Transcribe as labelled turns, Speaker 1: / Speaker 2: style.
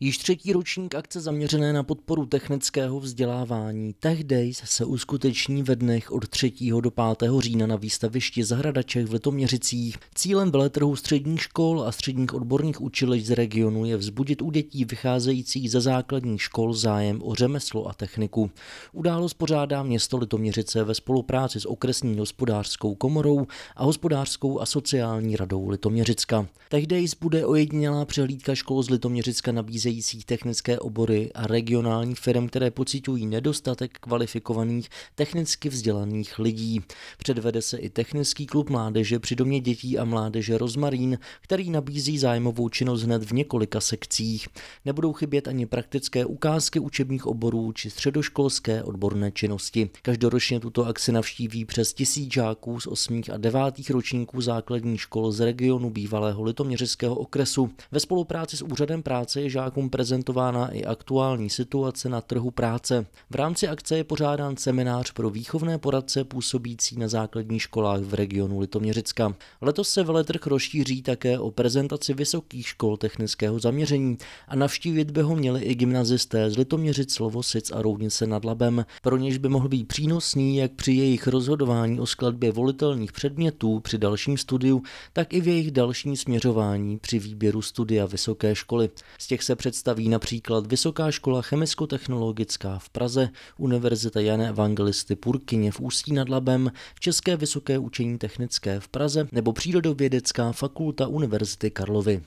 Speaker 1: Již třetí ročník akce zaměřené na podporu technického vzdělávání Tech Days se uskuteční ve dnech od 3. do 5. října na výstavišti Zahradaček v Letoměřicích. Cílem veletrhu středních škol a středních odborných učilišť z regionu je vzbudit u dětí vycházejících ze základních škol zájem o řemeslo a techniku. Událost pořádá město Litoměřice ve spolupráci s okresní hospodářskou komorou a hospodářskou a sociální radou Litoměřicka. Tech Days bude ojedinělá přehlídka škol z Litoměřicka nabízí nabízejících technické obory a regionálních firm, které pocitují nedostatek kvalifikovaných technicky vzdělaných lidí. Předvede se i technický klub mládeže při domě dětí a mládeže Rozmarín, který nabízí zájmovou činnost hned v několika sekcích. Nebudou chybět ani praktické ukázky učebních oborů či středoškolské odborné činnosti. Každoročně tuto akci navštíví přes tisíc žáků z 8. a 9. ročníků základních škol z regionu bývalého litoměřického okresu. Ve spolupráci s úřadem práce je žák divákům prezentována i aktuální situace na trhu práce. V rámci akce je pořádán seminář pro výchovné poradce působící na základních školách v regionu Litoměřicka. Letos se veletrh rozšíří také o prezentaci vysokých škol technického zaměření a navštívit by ho měli i gymnazisté z Litoměřic, Lovosic a Roudnice nad Labem. Pro něž by mohl být přínosný jak při jejich rozhodování o skladbě volitelných předmětů při dalším studiu, tak i v jejich dalším směřování při výběru studia vysoké školy. Z těch se před představí například Vysoká škola chemicko-technologická v Praze, Univerzita Jana Evangelisty Purkyně v Ústí nad Labem, České vysoké učení technické v Praze nebo Přírodovědecká fakulta Univerzity Karlovy.